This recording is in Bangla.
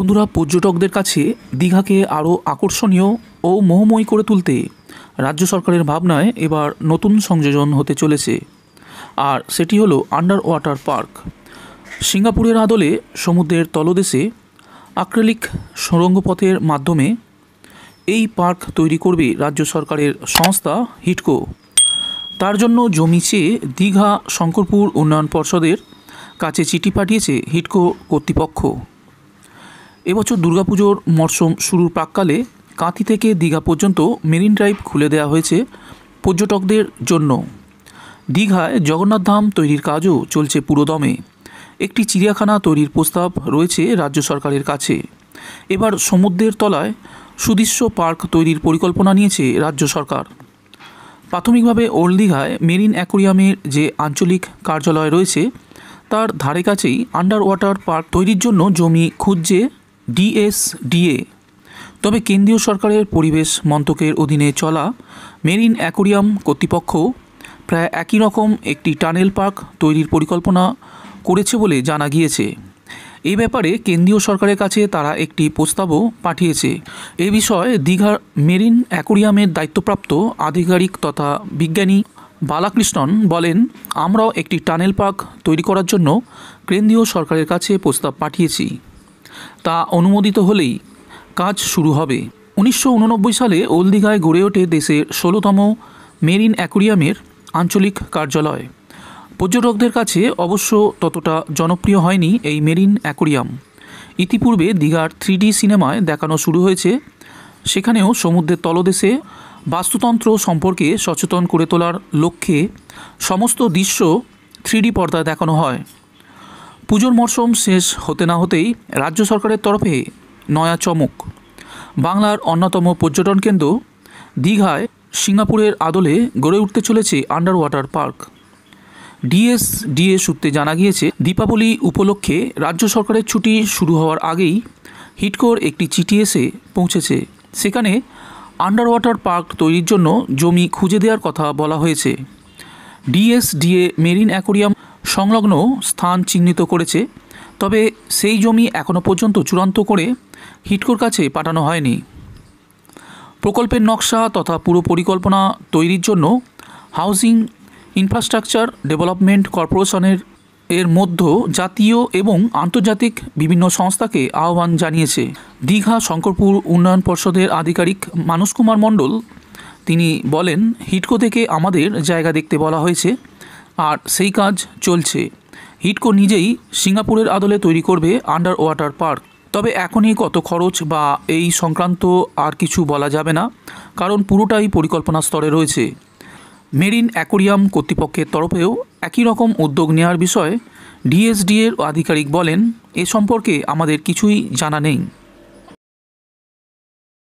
বন্ধুরা পর্যটকদের কাছে দীঘাকে আরও আকর্ষণীয় ও মোহময় করে তুলতে রাজ্য সরকারের ভাবনায় এবার নতুন সংযোজন হতে চলেছে আর সেটি হলো আন্ডার ওয়াটার পার্ক সিঙ্গাপুরের আদলে সমুদ্রের তলদেশে আক্রেলিক সুরঙ্গপথের মাধ্যমে এই পার্ক তৈরি করবে রাজ্য সরকারের সংস্থা হিটকো তার জন্য জমি চেয়ে দীঘা শঙ্করপুর উন্নয়ন পর্ষদের কাছে চিঠি পাঠিয়েছে হিটকো কর্তৃপক্ষ এবছর দুর্গাপুজোর মরশুম শুরুর প্রাককালে কাঁথি থেকে দীঘা পর্যন্ত মেরিন ড্রাইভ খুলে দেওয়া হয়েছে পর্যটকদের জন্য দীঘায় জগন্নাথ ধাম তৈরির কাজও চলছে পুরোদমে একটি চিড়িয়াখানা তৈরির প্রস্তাব রয়েছে রাজ্য সরকারের কাছে এবার সমুদ্রের তলায় সুদৃশ্য পার্ক তৈরির পরিকল্পনা নিয়েছে রাজ্য সরকার প্রাথমিকভাবে ওল্ড দীঘায় মেরিন অ্যাকোরিয়ামের যে আঞ্চলিক কার্যালয় রয়েছে তার ধারে কাছেই আন্ডার ওয়াটার পার্ক তৈরির জন্য জমি খুঁজছে ডিএসডিএ তবে কেন্দ্রীয় সরকারের পরিবেশ মন্ত্রকের অধীনে চলা মেরিন অ্যাকোরিয়াম কর্তৃপক্ষ প্রায় একই রকম একটি টানেল পার্ক তৈরির পরিকল্পনা করেছে বলে জানা গিয়েছে এই ব্যাপারে কেন্দ্রীয় সরকারের কাছে তারা একটি প্রস্তাবও পাঠিয়েছে এ বিষয়ে দীঘার মেরিন অ্যাকোরিয়ামের দায়িত্বপ্রাপ্ত আধিকারিক তথা বিজ্ঞানী বালাকৃষ্ণন বলেন আমরাও একটি টানেল পার্ক তৈরি করার জন্য কেন্দ্রীয় সরকারের কাছে প্রস্তাব পাঠিয়েছি তা অনুমোদিত হলেই কাজ শুরু হবে উনিশশো সালে ওলদিঘায় গড়ে ওঠে দেশের ষোলোতম মেরিন অ্যাকুরিয়ামের আঞ্চলিক কার্যালয় পর্যটকদের কাছে অবশ্য ততটা জনপ্রিয় হয়নি এই মেরিন অ্যাকুরিয়াম ইতিপূর্বে দীঘার থ্রি সিনেমায় দেখানো শুরু হয়েছে সেখানেও সমুদ্রের তলদেশে বাস্তুতন্ত্র সম্পর্কে সচেতন করে তোলার লক্ষ্যে সমস্ত দৃশ্য থ্রি পর্দায় দেখানো হয় পুজোর মরশুম শেষ হতে না হতেই রাজ্য সরকারের তরফে নয়া চমক বাংলার অন্যতম পর্যটন কেন্দ্র দীঘায় সিঙ্গাপুরের আদলে গড়ে উঠতে চলেছে আন্ডার ওয়াটার পার্ক ডিএসডিএ সূত্রে জানা গিয়েছে দীপাবলি উপলক্ষে রাজ্য সরকারের ছুটি শুরু হওয়ার আগেই হিটকোর একটি চিঠি এসে পৌঁছেছে সেখানে আন্ডার ওয়াটার পার্ক তৈরির জন্য জমি খুঁজে দেওয়ার কথা বলা হয়েছে ডিএসডিএ মেরিন অ্যাকোরিয়াম সংলগ্ন স্থান চিহ্নিত করেছে তবে সেই জমি এখনও পর্যন্ত চূড়ান্ত করে হিটকোর কাছে পাঠানো হয়নি প্রকল্পের নকশা তথা পুরো পরিকল্পনা তৈরির জন্য হাউজিং ইনফ্রাস্ট্রাকচার ডেভেলপমেন্ট কর্পোরেশনের এর মধ্য জাতীয় এবং আন্তর্জাতিক বিভিন্ন সংস্থাকে আহ্বান জানিয়েছে দীঘা শঙ্করপুর উন্নয়ন পর্ষদের আধিকারিক মানুষ কুমার মণ্ডল তিনি বলেন হিটকো থেকে আমাদের জায়গা দেখতে বলা হয়েছে আর সেই কাজ চলছে হিটকো নিজেই সিঙ্গাপুরের আদলে তৈরি করবে আন্ডার ওয়াটার পার্ক তবে এখনই কত খরচ বা এই সংক্রান্ত আর কিছু বলা যাবে না কারণ পুরোটাই পরিকল্পনা স্তরে রয়েছে মেরিন অ্যাকোরিয়াম কর্তৃপক্ষের তরফেও একই রকম উদ্যোগ নেওয়ার বিষয়ে ডিএসডিএর আধিকারিক বলেন এ সম্পর্কে আমাদের কিছুই জানা নেই